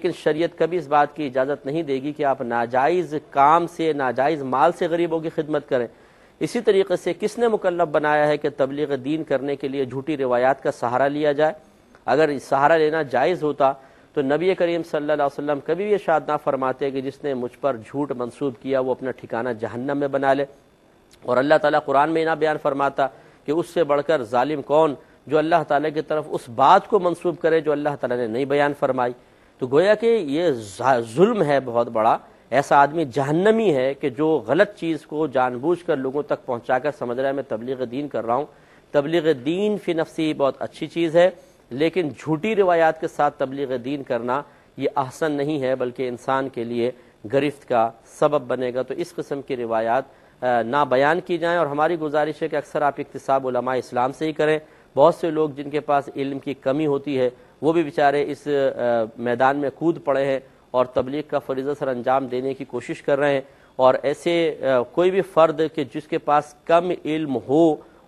लेकिन शरीयत कभी इस बात की इजाज़त नहीं देगी कि आप नाजायज़ काम से नाजायज़ माल से गरीबों की खिदमत करें इसी तरीके से किसने मुकलब बनाया है कि तबलीग दीन करने के लिए झूठी रिवायात का सहारा लिया जाए अगर सहारा लेना जायज़ होता तो नबी करीम सल्लल्लाहु अलैहि वसल्लम कभी भी शाद ना फरमाते कि जिसने मुझ पर झूठ मंसूब किया वो अपना ठिकाना जहन्नम में बना ले और अल्लाह ताला कुरान में ना बयान फरमाता कि उससे बढ़कर जालिम कौन जो अल्लाह ताला की तरफ उस बात को मंसूब करे जो अल्लाह ताला ने नहीं बयान फरमाई तो गोया कि ये जुल्म है बहुत बड़ा ऐसा आदमी जहन्नमी है कि जो गलत चीज़ को जानबूझ कर लोगों तक पहुँचा कर समझ रहा है मैं तबलीग दीन कर रहा हूँ तबलीग दीन फी नफसी बहुत अच्छी चीज़ है लेकिन झूठी रिवायात के साथ तबलीग दीन करना ये आसन नहीं है बल्कि इंसान के लिए गिरफ्त का सबब बनेगा तो इस किस्म की रिवायात ना बयान की जाएँ और हमारी गुजारिश है कि अक्सर आप इकतसाब इस्लाम से ही करें बहुत से लोग जिनके पास इल्म की कमी होती है वो भी बेचारे इस मैदान में कूद पड़े हैं और तबलीग का फरीजा सर अंजाम देने की कोशिश कर रहे हैं और ऐसे कोई भी फ़र्द के जिसके पास कम इल्म हो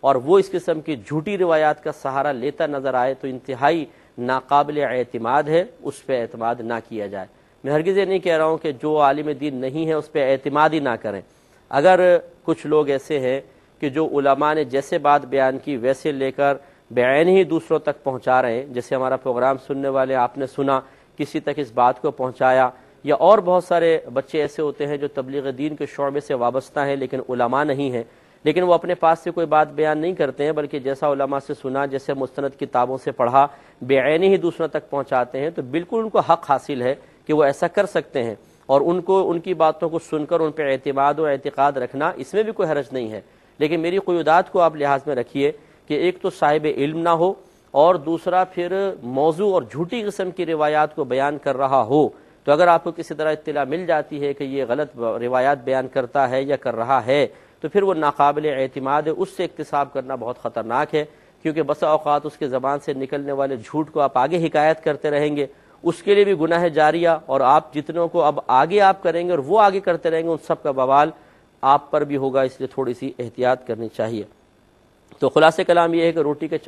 और वो इस किस्म की झूठी रिवायात का सहारा लेता नज़र आए तो इंतहाई नाकबिल अतमाद है उस पर अतमाद ना किया जाए मैं हरगिज़ ये नहीं कह रहा हूँ कि जो आलिम दीन नहीं है उस पर अतमाद ही ना करें अगर कुछ लोग ऐसे हैं कि जो उलमा ने जैसे बात बयान की वैसे लेकर बेन ही दूसरों तक पहुँचा रहे हैं जैसे हमारा प्रोग्राम सुनने वाले आपने सुना किसी तक इस बात को पहुँचाया या और बहुत सारे बच्चे ऐसे होते हैं जो तबलीग दीन के शोबे से वाबस्ता हैं लेकिन उलमा नहीं है लेकिन वो अपने पास से कोई बात बयान नहीं करते हैं बल्कि जैसा उलमा से सुना जैसे मुस्ंद किताबों से पढ़ा बेआनी ही दूसरों तक पहुँचाते हैं तो बिल्कुल उनको हक हासिल है कि वो ऐसा कर सकते हैं और उनको उनकी बातों को सुनकर उन पर अतमाद और एतक़ाद रखना इसमें भी कोई हरज नहीं है लेकिन मेरी कोई क्यूदात को आप लिहाज में रखिए कि एक तो साहिब इल्म ना हो और दूसरा फिर मौजू और झूठी किस्म की रिवायात को बयान कर रहा हो तो अगर आपको किसी तरह इतला मिल जाती है कि ये गलत रिवायात बयान करता है या कर रहा है तो फिर वो नाकबिल एतमाद है उससे इकतसाब करना बहुत ख़तरनाक है क्योंकि बसा अवत उसके ज़बान से निकलने वाले झूठ को आप आगे हिकायत करते रहेंगे उसके लिए भी गुनाह जारिया और आप जितनों को अब आगे आप करेंगे और वो आगे करते रहेंगे उन सब का बवाल आप पर भी होगा इसलिए थोड़ी सी एहतियात करनी चाहिए तो खुलासे कलाम यह है कि रोटी के